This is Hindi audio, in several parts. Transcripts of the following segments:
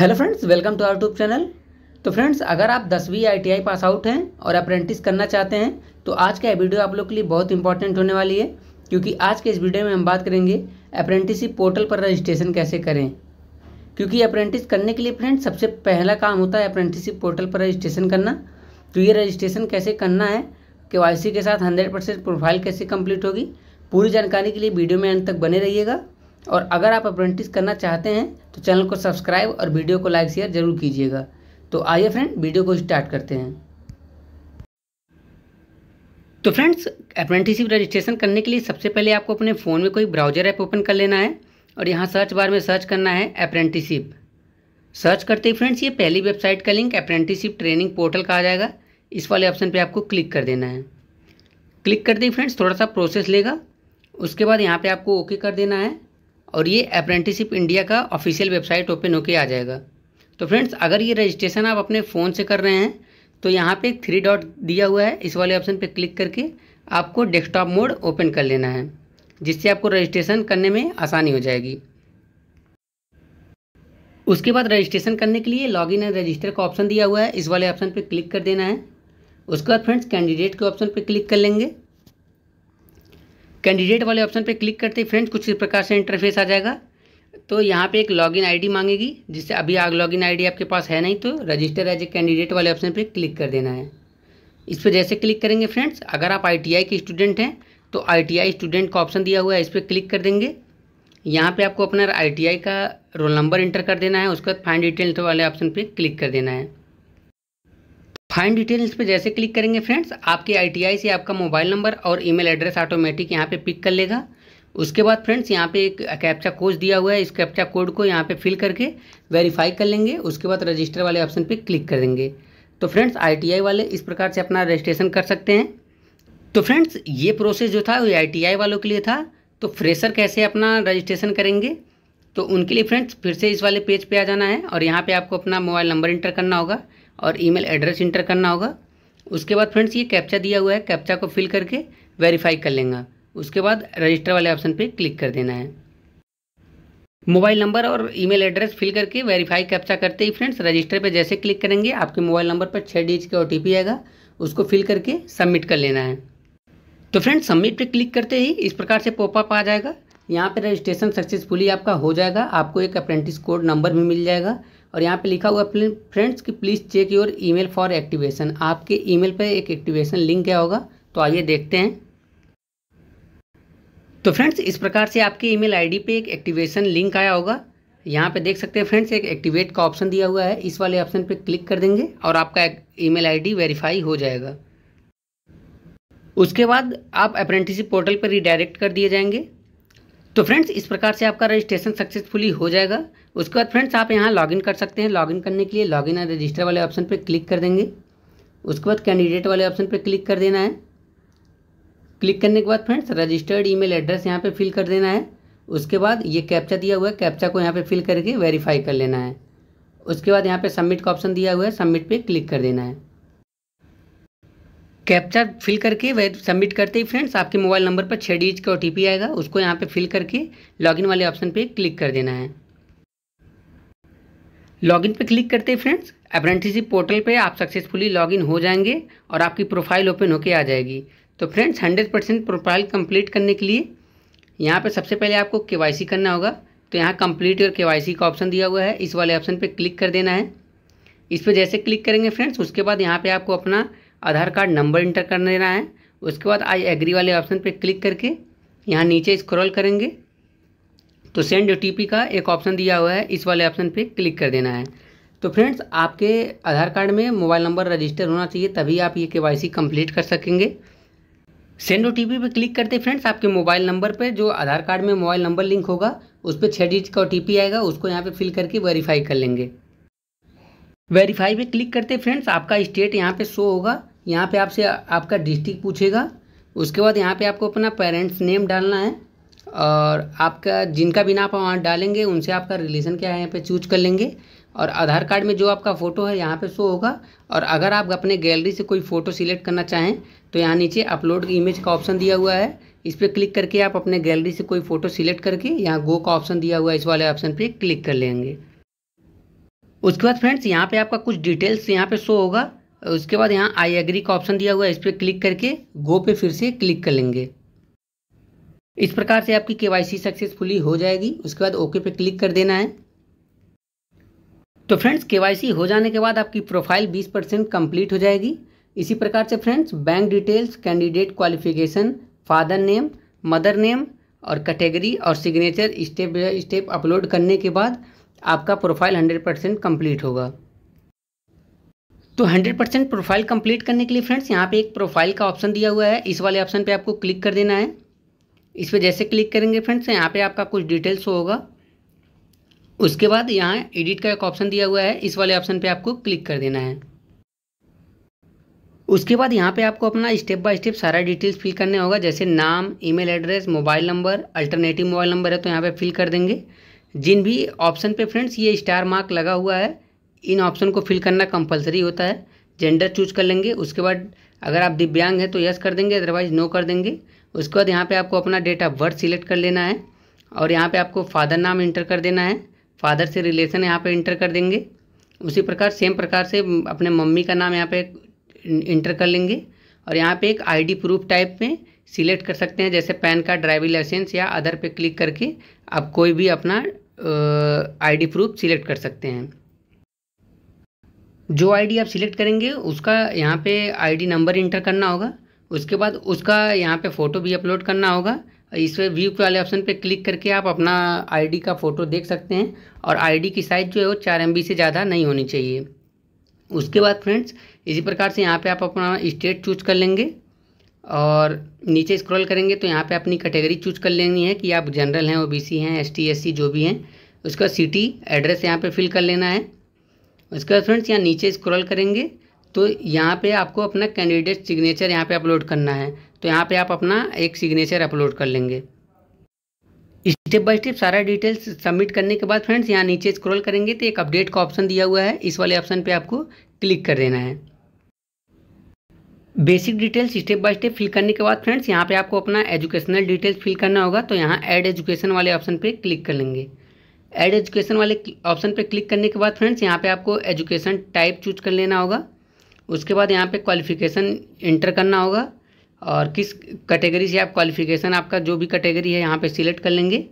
hello friends welcome to R tube channel तो फ्रेंड्स अगर आप दसवीं आईटीआई पास आउट हैं और अप्रेंटिस करना चाहते हैं तो आज का वीडियो आप लोग के लिए बहुत इंपॉर्टेंट होने वाली है क्योंकि आज के इस वीडियो में हम बात करेंगे अप्रेंटिसशिप पोर्टल पर रजिस्ट्रेशन कैसे करें क्योंकि अप्रेंटिस करने के लिए फ्रेंड्स सबसे पहला काम होता है अप्रेंटिसशिप पोर्टल पर रजिस्ट्रेशन करना तो ये रजिस्ट्रेशन कैसे करना है के के साथ हंड्रेड प्रोफाइल कैसे कम्प्लीट होगी पूरी जानकारी के लिए वीडियो में अंत तक बने रहिएगा और अगर आप अप्रेंटिस करना चाहते हैं तो चैनल को सब्सक्राइब और वीडियो को लाइक शेयर ज़रूर कीजिएगा तो आइए फ्रेंड वीडियो को स्टार्ट करते हैं तो फ्रेंड्स अप्रेंटिसिप रजिस्ट्रेशन करने के लिए सबसे पहले आपको अपने फ़ोन में कोई ब्राउजर ऐप ओपन कर लेना है और यहाँ सर्च बार में सर्च करना है अप्रेंटिसशिप सर्च करते ही फ्रेंड्स ये पहली वेबसाइट का लिंक अप्रेंटिसिप ट्रेनिंग पोर्टल का आ जाएगा इस वाले ऑप्शन पे आपको क्लिक कर देना है क्लिक करते ही फ्रेंड्स थोड़ा सा प्रोसेस लेगा उसके बाद यहाँ पे आपको ओके कर देना है और ये अप्रेंटिसिप इंडिया का ऑफिशियल वेबसाइट ओपन होके आ जाएगा तो फ्रेंड्स अगर ये रजिस्ट्रेशन आप अपने फ़ोन से कर रहे हैं तो यहाँ पे थ्री डॉट दिया हुआ है इस वाले ऑप्शन पे क्लिक करके आपको डेस्कटॉप मोड ओपन कर लेना है जिससे आपको रजिस्ट्रेशन करने में आसानी हो जाएगी उसके बाद रजिस्ट्रेशन करने के लिए लॉगिन एंड रजिस्टर का ऑप्शन दिया हुआ है इस वाले ऑप्शन पर क्लिक कर देना है उसके बाद फ्रेंड्स कैंडिडेट के ऑप्शन पर क्लिक कर लेंगे कैंडिडेट वाले ऑप्शन पर क्लिक करते फ्रेंड्स कुछ इस प्रकार से इंटरफेस आ जाएगा तो यहाँ पे एक लॉगिन आईडी मांगेगी जिससे अभी आग लॉगिन आईडी आपके पास है नहीं तो रजिस्टर एज ए कैंडिडेट वाले ऑप्शन पर क्लिक कर देना है इस पर जैसे क्लिक करेंगे फ्रेंड्स अगर आप आईटीआई के स्टूडेंट हैं तो आईटीआई स्टूडेंट का ऑप्शन दिया हुआ है इस पर क्लिक कर देंगे यहाँ पे आपको अपना आई का रोल नंबर इंटर कर देना है उसके बाद फाइन डिटेल्स वाले ऑप्शन पर क्लिक कर देना है फाइन डिटेल्स पे जैसे क्लिक करेंगे फ्रेंड्स आपके आईटीआई से आपका मोबाइल नंबर और ईमेल एड्रेस ऑटोमेटिक यहाँ पे पिक कर लेगा उसके बाद फ्रेंड्स यहाँ पे एक कैप्चा कोड दिया हुआ है इस कैप्चा कोड को यहाँ पे फिल करके वेरीफाई कर लेंगे उसके बाद रजिस्टर वाले ऑप्शन पे क्लिक कर देंगे तो फ्रेंड्स आई वाले इस प्रकार से अपना रजिस्ट्रेशन कर सकते हैं तो फ्रेंड्स ये प्रोसेस जो था वो आई वालों के लिए था तो फ्रेशर कैसे अपना रजिस्ट्रेशन करेंगे तो उनके लिए फ्रेंड्स फिर से इस वाले पेज पर आ जाना है और यहाँ पर आपको अपना मोबाइल नंबर इंटर करना होगा और ईमेल एड्रेस इंटर करना होगा उसके बाद फ्रेंड्स ये कैप्चा दिया हुआ है कैप्चा को फिल करके वेरीफाई कर लेंगे उसके बाद रजिस्टर वाले ऑप्शन पे क्लिक कर देना है मोबाइल नंबर और ईमेल एड्रेस फिल करके वेरीफाई कैप्चा करते ही फ्रेंड्स रजिस्टर पे जैसे क्लिक करेंगे आपके मोबाइल नंबर पर छः डिज का ओ आएगा उसको फिल करके सबमिट कर लेना है तो फ्रेंड्स सबमिट पे क्लिक करते ही इस प्रकार से पॉपअप आ जाएगा यहाँ पे रजिस्ट्रेशन सक्सेसफुली आपका हो जाएगा आपको एक अप्रेंटिस कोड नंबर भी मिल जाएगा और यहाँ पे लिखा हुआ है फ्रेंड्स कि please check your email for activation आपके ईमेल पर एक एक्टिवेशन लिंक क्या होगा तो आइए देखते हैं तो फ्रेंड्स इस प्रकार से आपके ईमेल आईडी पे एक एक्टिवेशन लिंक आया होगा यहाँ पे देख सकते हैं फ्रेंड्स एक एक्टिवेट का ऑप्शन दिया हुआ है इस वाले ऑप्शन पर क्लिक कर देंगे और आपका ई मेल वेरीफाई हो जाएगा उसके बाद आप अप्रेंटिसिप पोर्टल पर रिडायरेक्ट कर दिए जाएंगे तो फ्रेंड्स इस प्रकार से आपका रजिस्ट्रेशन सक्सेसफुली हो जाएगा उसके बाद फ्रेंड्स आप यहाँ लॉगिन कर सकते हैं लॉगिन करने के लिए लॉगिन इन रजिस्टर वाले ऑप्शन पर क्लिक कर देंगे उसके बाद कैंडिडेट वाले ऑप्शन पर क्लिक कर देना है क्लिक करने के बाद फ्रेंड्स रजिस्टर्ड ईमेल एड्रेस यहाँ पे फिल कर देना है उसके बाद ये कैप्चा दिया हुआ है कैप्चा को यहाँ पे फिल करके वेरीफाई कर लेना है उसके बाद यहाँ पे सबमिट का ऑप्शन दिया हुआ है सबमिट पे क्लिक कर देना है कैप्चा फिल करके वह सबमिट करते ही फ्रेंड्स आपके मोबाइल नंबर पर छः डिजिट का ओ आएगा उसको यहाँ पे फिल करके लॉगिन वाले ऑप्शन पे क्लिक कर देना है लॉगिन पे क्लिक करते ही फ्रेंड्स अप्रेंटिसिप पोर्टल पे आप सक्सेसफुली लॉगिन हो जाएंगे और आपकी प्रोफाइल ओपन होकर आ जाएगी तो friends hundred percent profile complete करने के लिए यहाँ पे सबसे पहले आपको के करना होगा तो यहाँ कंप्लीट और के का ऑप्शन दिया हुआ है इस वाले ऑप्शन पर क्लिक कर देना है इस पर जैसे क्लिक करेंगे फ्रेंड्स उसके बाद यहाँ पर आपको अपना आधार कार्ड नंबर इंटर कर देना है उसके बाद आई एग्री वाले ऑप्शन पर क्लिक करके यहाँ नीचे स्क्रॉल करेंगे तो सेंड ओ का एक ऑप्शन दिया हुआ है इस वाले ऑप्शन पर क्लिक कर देना है तो फ्रेंड्स आपके आधार कार्ड में मोबाइल नंबर रजिस्टर होना चाहिए तभी आप ये के कंप्लीट कर सकेंगे सेंड ओ टी पे क्लिक करते फ्रेंड्स आपके मोबाइल नंबर पर जो आधार कार्ड में मोबाइल नंबर लिंक होगा उस पर छः डिजिट का ओ आएगा उसको यहाँ पे फिल करके वेरीफाई कर लेंगे वेरीफाई पे क्लिक करते फ्रेंड्स आपका स्टेट यहाँ पे शो होगा यहाँ पे आपसे आपका डिस्ट्रिक्ट पूछेगा उसके बाद यहाँ पे आपको अपना पेरेंट्स नेम डालना है और आपका जिनका भी नाम वहाँ डालेंगे उनसे आपका रिलेशन क्या है यहाँ पे चूज कर लेंगे और आधार कार्ड में जो आपका फ़ोटो है यहाँ पे शो होगा और अगर आप अपने गैलरी से कोई फ़ोटो सिलेक्ट करना चाहें तो यहाँ नीचे अपलोड इमेज का ऑप्शन दिया हुआ है इस पर क्लिक करके आप अपने गैलरी से कोई फ़ोटो सिलेक्ट करके यहाँ गो का ऑप्शन दिया हुआ है इस वाले ऑप्शन पर क्लिक कर लेंगे उसके बाद फ्रेंड्स यहाँ पर आपका कुछ डिटेल्स यहाँ पर शो होगा उसके बाद यहाँ आई एग्री का ऑप्शन दिया हुआ है इस पर क्लिक करके गो पे फिर से क्लिक कर लेंगे इस प्रकार से आपकी केवाईसी सक्सेसफुली हो जाएगी उसके बाद ओके पे क्लिक कर देना है तो फ्रेंड्स केवाईसी हो जाने के बाद आपकी प्रोफाइल 20 परसेंट कम्प्लीट हो जाएगी इसी प्रकार से friends bank details candidate qualification father name mother name और कैटेगरी और signature step by step upload करने के बाद आपका प्रोफाइल 100 परसेंट कम्प्लीट होगा तो 100 परसेंट प्रोफाइल कंप्लीट करने के लिए फ्रेंड्स यहाँ पे एक प्रोफाइल का ऑप्शन दिया हुआ है इस वाले ऑप्शन पे आपको क्लिक कर देना है इस पर जैसे क्लिक करेंगे फ्रेंड्स यहाँ पे आपका कुछ डिटेल्स होगा उसके बाद यहाँ एडिट का एक ऑप्शन दिया हुआ है इस वाले ऑप्शन पर आपको क्लिक कर देना है उसके बाद यहाँ पे आपको अपना स्टेप बाय स्टेप सारा डिटेल्स फिल करने होगा जैसे नाम email address mobile number alternative mobile number है तो यहाँ पे फिल कर देंगे जिन भी ऑप्शन पे फ्रेंड्स ये स्टार मार्क लगा हुआ है इन ऑप्शन को फिल करना कंपलसरी होता है जेंडर चूज कर लेंगे उसके बाद अगर आप दिव्यांग हैं तो यस कर देंगे अदरवाइज नो कर देंगे उसके बाद यहाँ पे आपको अपना डेट ऑफ बर्थ सिलेक्ट कर लेना है और यहाँ पे आपको फादर नाम इंटर कर देना है फादर से रिलेशन यहाँ पे इंटर कर देंगे उसी प्रकार सेम प्रकार से अपने मम्मी का नाम यहाँ पे इंटर कर लेंगे और यहाँ पे एक आईडी प्रूफ टाइप में सिलेक्ट कर सकते हैं जैसे पैन कार्ड ड्राइविंग लाइसेंस या अदर पे क्लिक करके आप कोई भी अपना आई प्रूफ सिलेक्ट कर सकते हैं जो आईडी आप सिलेक्ट करेंगे उसका यहाँ पे आईडी नंबर इंटर करना होगा उसके बाद उसका यहाँ पे फ़ोटो भी अपलोड करना होगा इस पर व्यू के वाले ऑप्शन पे क्लिक करके आप अपना आईडी का फ़ोटो देख सकते हैं और आईडी की साइज़ जो है वो चार एम से ज़्यादा नहीं होनी चाहिए उसके बाद फ्रेंड्स इसी प्रकार से यहाँ पर आप अपना स्टेट चूज कर लेंगे और नीचे स्क्रॉल करेंगे तो यहाँ पर अपनी कैटेगरी चूज कर लेनी है कि आप जनरल हैं ओ हैं एस एससी जो भी हैं उसका सिटी एड्रेस यहाँ पर फिल कर लेना है उसके बाद फ्रेंड्स यहाँ नीचे स्क्रॉल करेंगे तो यहाँ पे आपको अपना कैंडिडेट सिग्नेचर यहाँ पे अपलोड करना है तो यहाँ पे आप अपना एक सिग्नेचर अपलोड कर लेंगे स्टेप बाय स्टेप सारा डिटेल्स सबमिट करने के बाद फ्रेंड्स यहाँ नीचे स्क्रॉल करेंगे तो एक अपडेट का ऑप्शन दिया हुआ है इस वाले ऑप्शन पे आपको क्लिक कर देना है basic details step by step fill करने के बाद फ्रेंड्स यहाँ पे आपको अपना एजुकेशनल डिटेल्स फिल करना होगा तो यहाँ ऐड एजुकेशन वाले ऑप्शन पे क्लिक कर लेंगे ऐड एजुकेशन वाले ऑप्शन पर क्लिक करने के बाद फ्रेंड्स यहाँ पे आपको एजुकेशन टाइप चूज कर लेना होगा उसके बाद यहाँ पे क्वालिफिकेशन इंटर करना होगा और किस कैटेगरी से आप क्वालिफिकेशन आपका जो भी कैटेगरी है यहाँ पे सिलेक्ट कर लेंगे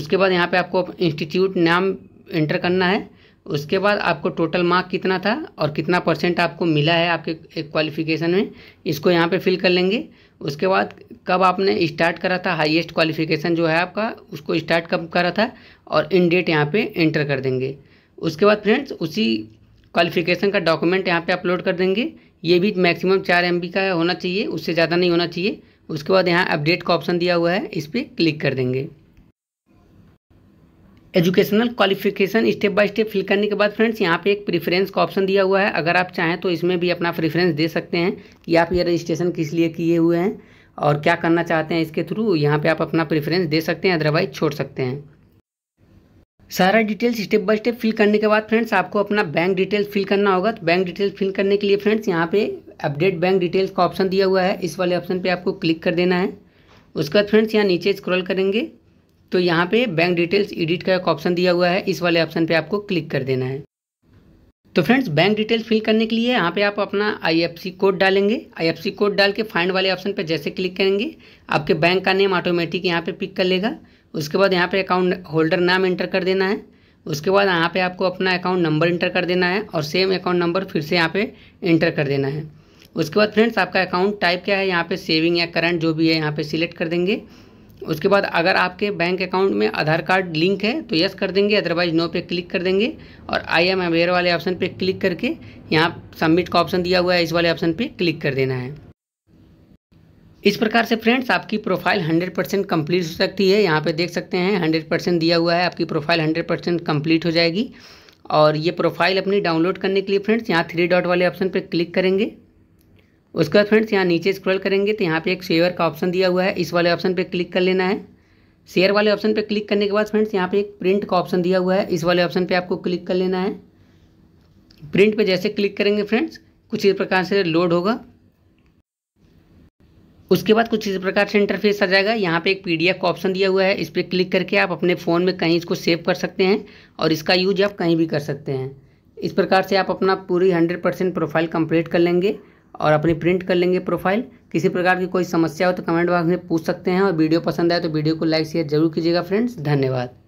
उसके बाद यहाँ पे आपको इंस्टीट्यूट नाम इंटर करना है उसके बाद आपको टोटल मार्क कितना था और कितना परसेंट आपको मिला है आपके क्वालिफिकेशन में इसको यहाँ पे फिल कर लेंगे उसके बाद कब आपने स्टार्ट करा था हाईएस्ट क्वालिफिकेशन जो है आपका उसको स्टार्ट कब करा था और इन डेट यहाँ पे एंटर कर देंगे उसके बाद फ्रेंड्स उसी क्वालिफिकेशन का डॉक्यूमेंट यहाँ पे अपलोड कर देंगे ये भी मैक्सिमम चार एम का होना चाहिए उससे ज़्यादा नहीं होना चाहिए उसके बाद यहाँ अपडेट का ऑप्शन दिया हुआ है इस पर क्लिक कर देंगे educational qualification step by step fill करने के बाद फ्रेंड्स यहाँ पे एक प्रेफरेंस का ऑप्शन दिया हुआ है अगर आप चाहें तो इसमें भी अपना प्रेफरेंस दे सकते हैं कि आप ये रजिस्ट्रेशन किस लिए किए हुए हैं और क्या करना चाहते हैं इसके थ्रू यहाँ पे आप अपना प्रेफरेंस दे सकते हैं अदरवाइज छोड़ सकते हैं सारा details step by step fill करने के बाद फ्रेंड्स आपको अपना बैंक डिटेल्स फिल करना होगा तो बैंक डिटेल्स फिल करने के लिए फ्रेंड्स यहाँ पे अपडेट बैंक डिटेल्स का ऑप्शन दिया हुआ है इस वाले ऑप्शन पे आपको क्लिक कर देना है उसके बाद फ्रेंड्स यहाँ नीचे स्क्रॉल करेंगे तो यहाँ पे बैंक डिटेल्स एडिट का एक ऑप्शन दिया हुआ है इस वाले ऑप्शन पे आपको क्लिक कर देना है तो फ्रेंड्स बैंक डिटेल्स फिल करने के लिए यहाँ पे आप अपना आईएफसी कोड डालेंगे आईएफसी कोड डाल के फाइंड वाले ऑप्शन पे जैसे क्लिक करेंगे आपके बैंक का नेम ऑटोमेटिक यहाँ पे पिक कर लेगा उसके बाद यहाँ पे अकाउंट होल्डर नाम एंटर कर देना है उसके बाद यहाँ पे आपको अपना अकाउंट नंबर इंटर कर देना है और सेम अकाउंट नंबर फिर से यहाँ पे इंटर कर देना है उसके बाद फ्रेंड्स आपका अकाउंट टाइप क्या है यहाँ पे सेविंग या करंट जो भी है यहाँ पे सिलेक्ट कर देंगे उसके बाद अगर आपके बैंक अकाउंट में आधार कार्ड लिंक है तो यस कर देंगे अदरवाइज नो पे क्लिक कर देंगे और आई एम अवेयर वाले ऑप्शन पे क्लिक करके यहाँ सबमिट का ऑप्शन दिया हुआ है इस वाले ऑप्शन पे क्लिक कर देना है इस प्रकार से फ्रेंड्स आपकी प्रोफाइल 100 परसेंट कम्प्लीट हो सकती है यहाँ पे देख सकते हैं 100 परसेंट दिया हुआ है आपकी प्रोफाइल 100 परसेंट कम्प्लीट हो जाएगी और ये प्रोफाइल अपनी डाउनलोड करने के लिए फ्रेंड्स यहाँ थ्री डॉट वाले ऑप्शन पर क्लिक करेंगे उसके बाद फ्रेंड्स यहाँ नीचे स्क्रॉल करेंगे तो यहाँ पे एक शेयर का ऑप्शन दिया हुआ है इस वाले ऑप्शन पे क्लिक कर लेना है शेयर वाले ऑप्शन पे क्लिक करने के बाद फ्रेंड्स यहाँ पे एक प्रिंट का ऑप्शन दिया हुआ है इस वाले ऑप्शन पे आपको क्लिक कर लेना है प्रिंट पे जैसे क्लिक करेंगे फ्रेंड्स कुछ इस प्रकार से लोड होगा उसके बाद कुछ इस प्रकार से इंटरफेस आ जाएगा यहाँ पे एक पी का ऑप्शन दिया हुआ है इस पर क्लिक करके आप अपने फ़ोन में कहीं इसको सेव कर सकते हैं और इसका यूज आप कहीं भी कर सकते हैं इस प्रकार से आप अपना पूरी हंड्रेड परसेंट प्रोफाइल कंप्लीट कर लेंगे और अपनी प्रिंट कर लेंगे प्रोफाइल किसी प्रकार की कोई समस्या हो तो कमेंट बॉक्स में पूछ सकते हैं और वीडियो पसंद आए तो वीडियो को लाइक शेयर जरूर कीजिएगा फ्रेंड्स धन्यवाद